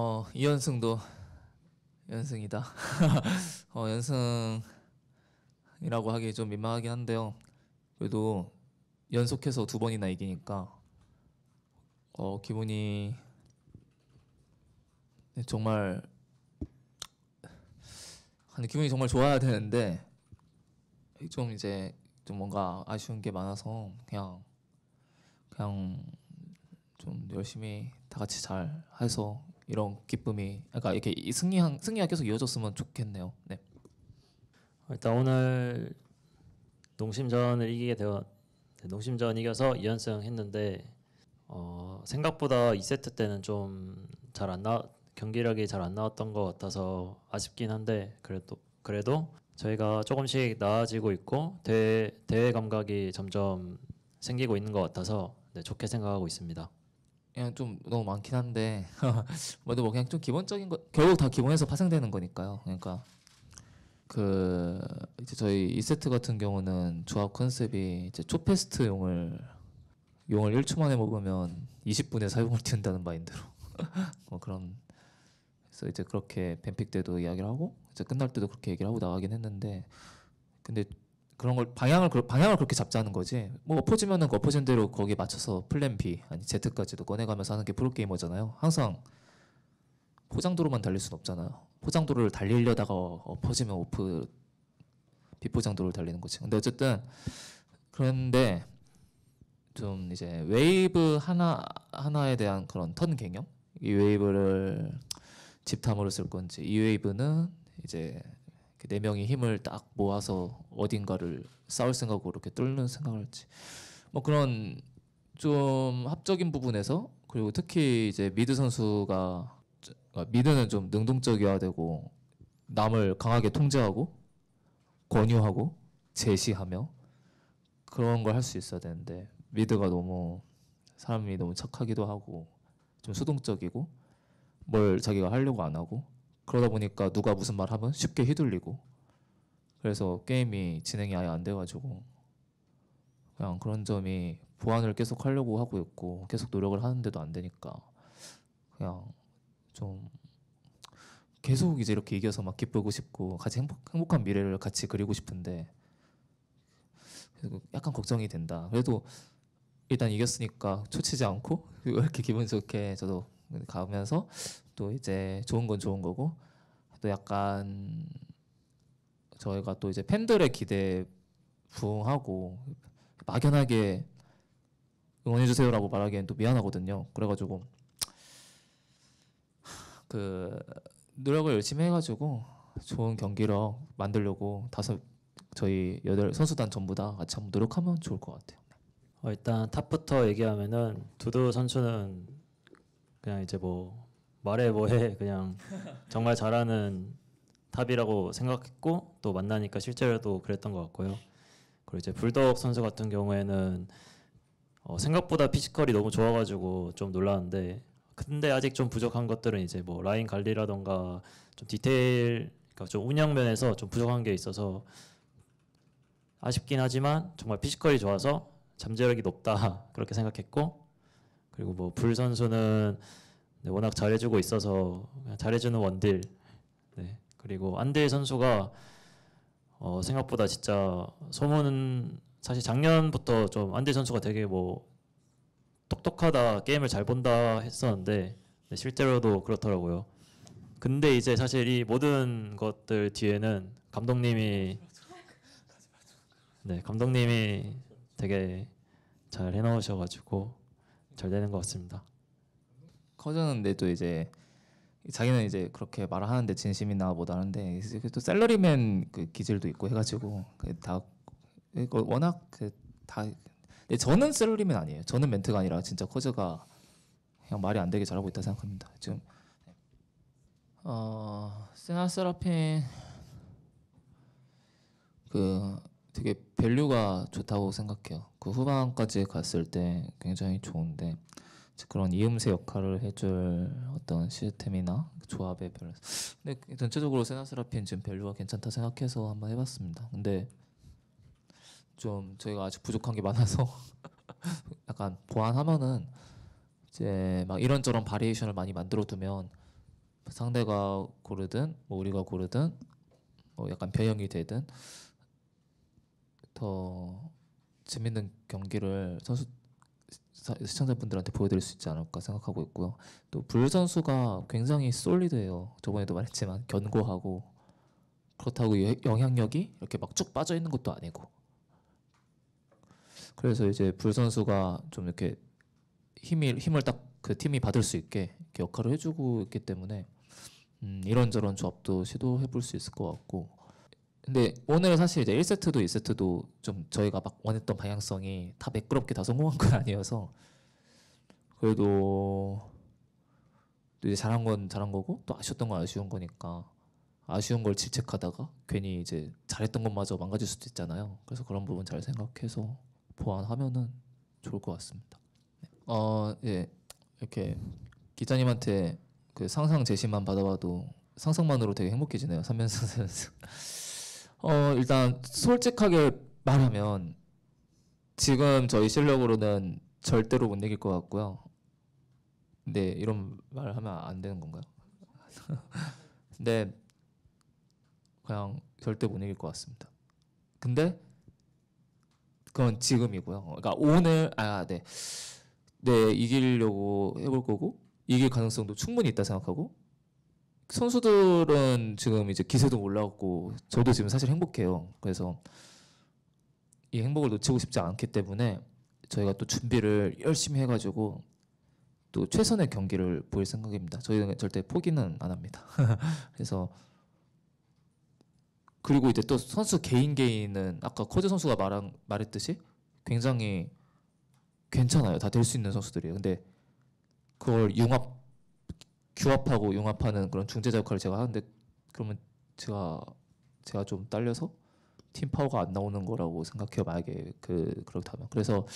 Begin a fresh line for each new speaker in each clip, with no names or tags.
어, 이연승도 연승이다. 어, 연승이라고 하기 좀 민망하긴 한데요. 그래도 연속해서 두 번이나 이기니까 어, 기분이 네, 정말 아니, 기분이 정말 좋아야 되는데 좀 이제 좀 뭔가 아쉬운 게 많아서 그냥 그냥 좀 열심히 다 같이 잘 해서 이런 기쁨이 그러니까 이렇게 승리한 승리가 계속 이어졌으면 좋겠네요. 네.
일단 오늘 농심전을 이기게 되어 네, 농심전 이겨서 2연승 했는데 어, 생각보다 2세트 때는 좀 잘안나 경기력이 잘 안 나왔던 것 같아서 아쉽긴 한데 그래도 그래도 저희가 조금씩 나아지고 있고 대 대회 감각이 점점 생기고 있는 것 같아서 네, 좋게 생각하고 있습니다. 그냥 좀 너무
많긴 한데 뭐도 뭐 그냥 좀 기본적인 거 결국 다 기본에서 파생되는 거니까요. 그러니까 그 이제 저희 이 세트 같은 경우는 조합 컨셉이 이제 초페스트 용을 용을 1초 만에 먹으면 20분에 사용을 튠다는 마인드로 뭐 그런 그래서 이제 그렇게 뱀픽 때도 이야기를 하고 이제 끝날 때도 그렇게 얘기를 하고 나가긴 했는데 근데 그런 걸 방향을 방향을 그렇게 잡자는 거지. 뭐 엎어지면은 그 엎어진 대로 거기에 맞춰서 플랜 B 아니 Z까지도 꺼내가면서 하는 게 프로 게이머잖아요. 항상 포장도로만 달릴 순 없잖아요. 포장도로를 달리려다가 엎어지면 어, 오프 비포장도로를 달리는 거지. 근데 어쨌든 그런데 좀 이제 웨이브 하나 하나에 대한 그런 턴 개념 이 웨이브를 집탐으로 쓸 건지 이 웨이브는 이제 그네 명이 힘을 딱 모아서 어딘가를 싸울 생각으로 이렇게 뚫는 생각을 했지. 뭐 그런 좀 합적인 부분에서 그리고 특히 이제 미드 선수가 어, 미드는 좀 능동적이어야 되고 남을 강하게 통제하고 권유하고 제시하며 그런 걸 할 수 있어야 되는데 미드가 너무 사람이 너무 착하기도 하고 좀 수동적이고 뭘 자기가 하려고 안 하고 그러다 보니까 누가 무슨 말 하면 쉽게 휘둘리고 그래서 게임이 진행이 아예 안 돼가지고 그냥 그런 점이 보완을 계속 하려고 하고 있고 계속 노력을 하는데도 안 되니까 그냥 좀 계속 이제 이렇게 이겨서 막 기쁘고 싶고 같이 행복, 행복한 미래를 같이 그리고 싶은데 약간 걱정이 된다. 그래도 일단 이겼으니까 초치지 않고 이렇게 기분 좋게 저도 가면서 또 이제 좋은 건 좋은 거고 또 약간 저희가 또 이제 팬들의 기대에 부응하고 막연하게 응원해 주세요라고 말하기엔 또 미안하거든요. 그래가지고 그 노력을 열심히 해가지고 좋은 경기로 만들려고 다섯 저희 여덟 선수단 전부 다 같이 한번 노력하면 좋을
것 같아요. 어, 일단 탑부터 얘기하면은 두두 선수는 그냥 이제 뭐 말해 뭐해 그냥 정말 잘하는 탑이라고 생각했고 또 만나니까 실제로도 그랬던 것 같고요. 그리고 이제 불덕 선수 같은 경우에는 어 생각보다 피지컬이 너무 좋아가지고 좀 놀랐는데 근데 아직 좀 부족한 것들은 이제 뭐 라인 관리라던가 좀 디테일 그러니까 좀 운영 면에서 좀 부족한 게 있어서 아쉽긴 하지만 정말 피지컬이 좋아서 잠재력이 높다 그렇게 생각했고 그리고 뭐 불 선수는 네, 워낙 잘해주고 있어서 잘해주는 원딜. 네, 그리고 안대희 선수가 어, 생각보다 진짜 소문은 사실 작년부터 좀 안대희 선수가 되게 뭐 똑똑하다 게임을 잘 본다 했었는데 네, 실제로도 그렇더라고요. 근데 이제 사실 이 모든 것들 뒤에는 감독님이 네 감독님이 되게 잘 해놓으셔가지고 잘 되는 것 같습니다.
커졌는데 또 이제 자기는 이제 그렇게 말 하는데 진심이나 보다는데또 셀러리맨 그 기질도 있고 해가지고 다 이거 워낙 그다 근데 저는 셀러리맨 아니에요. 저는 멘트가 아니라 진짜 커즈가 그냥 말이 안 되게 잘하고 있다 생각합니다. 지금 어 세나 세라핀 그 되게 밸류가 좋다고 생각해요. 그 후반까지 갔을 때 굉장히 좋은데 그런 이음새 역할을 해줄 어떤 시스템이나 조합에 별로 근데 전체적으로 세나스라핀 지금 밸류가 괜찮다 생각해서 한번 해봤습니다. 근데 좀 저희가 아직 부족한 게 많아서 약간 보완하면은 이제 막 이런저런 바리에이션을 많이 만들어두면 상대가 고르든 뭐 우리가 고르든 뭐 약간 변형이 되든 더 재밌는 경기를 선수 시청자분들한테 보여드릴 수 있지 않을까 생각하고 있고요. 또 불 선수가 굉장히 솔리드해요. 저번에도 말했지만 견고하고 그렇다고 여, 영향력이 이렇게 막 쭉 빠져 있는 것도 아니고 그래서 이제 불 선수가 좀 이렇게 힘이 힘을 딱 그 팀이 받을 수 있게 역할을 해주고 있기 때문에 음, 이런저런 조합도 시도해 볼수 있을 것 같고 근데 오늘 사실 이제 1세트도 2세트도 좀 저희가 막 원했던 방향성이 다 매끄럽게 다 성공한 건 아니어서 그래도 이제 잘한 건 잘한 거고 또 아쉬웠던 건 아쉬운 거니까 아쉬운 걸 질책하다가 괜히 이제 잘했던 것마저 망가질 수도 있잖아요. 그래서 그런 부분 잘 생각해서 보완하면은 좋을 것 같습니다. 네. 어, 예. 이렇게 기자님한테 그 상상 제시만 받아봐도 상상만으로 되게 행복해지네요. 삼면선 선 어, 일단 솔직하게 말하면 지금 저희 실력으로는 절대로 못 이길 것 같고요. 네, 이런 말 하면 안 되는 건가요? 네, 그냥 절대 못 이길 것 같습니다. 근데 그건 지금이고요. 그러니까 오늘 아 네, 네 이기려고 해볼 거고 이길 가능성도 충분히 있다 생각하고 선수들은 지금 이제 기세도 올라왔고 저도 지금 사실 행복해요. 그래서 이 행복을 놓치고 싶지 않기 때문에 저희가 또 준비를 열심히 해가지고 또 최선의 경기를 보일 생각입니다. 저희는 절대 포기는 안 합니다. 그래서 그리고 이제 또 선수 개인 개인은 아까 커즈 선수가 말한 말했듯이 굉장히 괜찮아요. 다 될 수 있는 선수들이에요. 근데 그걸 융합 조합하고 융합하는 그런 중재자 역할을 제가 하는데 그러면 제가 제가 좀 딸려서 팀 파워가 안 나오는 거라고 생각해요. 만약에 그 그렇다면 그래서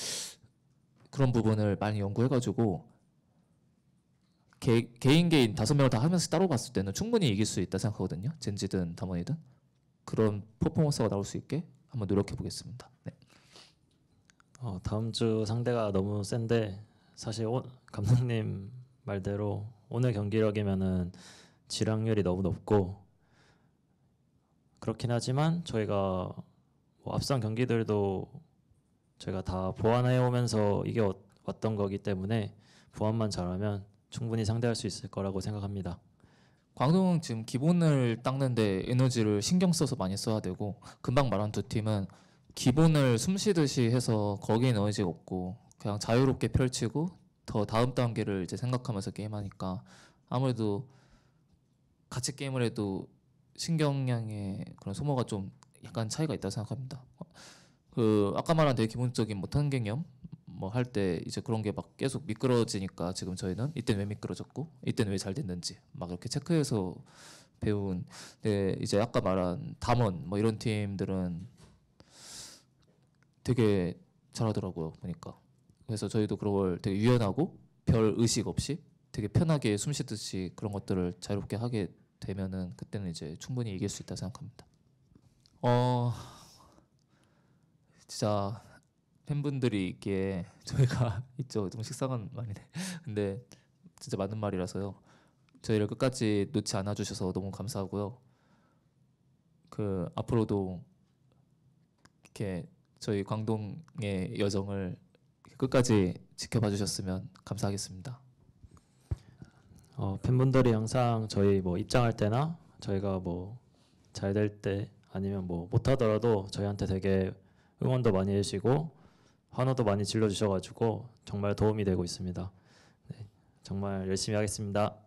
그런 부분을 많이 연구해가지고 개, 개인 개인 다섯 명을 다 하면서 따로 봤을 때는 충분히 이길 수 있다 생각하거든요. 젠지든 담원이든 그런 퍼포먼스가 나올 수 있게 한번 노력해 보겠습니다. 네.
어, 다음 주 상대가 너무 센데 사실 오, 감독님 말대로 오늘 경기력이면은 지랑률이 너무 높고 그렇긴 하지만 저희가 뭐 앞선 경기들도 저희가 다 보완해 오면서 이게 왔던 거기 때문에 보완만 잘하면 충분히 상대할 수 있을 거라고 생각합니다. 광동은 지금 기본을 닦는데 에너지를
신경 써서 많이 써야 되고 금방 말한 두 팀은 기본을 숨쉬듯이 해서 거기에 에너지가 없고 그냥 자유롭게 펼치고 더 다음 단계를 이제 생각하면서 게임하니까 아무래도 같이 게임을 해도 신경량의 그런 소모가 좀 약간 차이가 있다고 생각합니다. 그 아까 말한 되게 기본적인 뭐 탄경염 뭐할 때 이제 그런 게 막 계속 미끄러지니까 지금 저희는 이때는 왜 미끄러졌고 이때는 왜 잘 됐는지 막 이렇게 체크해서 배운 근 네, 이제 아까 말한 담원 뭐 이런 팀들은 되게 잘하더라고요 보니까 그래서 저희도 그걸 되게 유연하고 별 의식 없이 되게 편하게 숨 쉬듯이 그런 것들을 자유롭게 하게 되면은 그때는 이제 충분히 이길 수 있다 생각합니다. 어 진짜 팬분들이 있기에 저희가 있죠 좀 식상한 말이네. 근데 진짜 맞는 말이라서요. 저희를 끝까지 놓지 않아 주셔서 너무 감사하고요. 그 앞으로도 이렇게 저희 광동의
여정을 끝까지 지켜봐 주셨으면 감사하겠습니다. 어, 팬분들이 항상 저희 뭐 입장할 때나 저희가 뭐 잘 될 때 아니면 뭐 못하더라도 저희한테 되게 응원도 많이 해주시고 환호도 많이 질러주셔가지고 정말 도움이 되고 있습니다. 네, 정말 열심히 하겠습니다.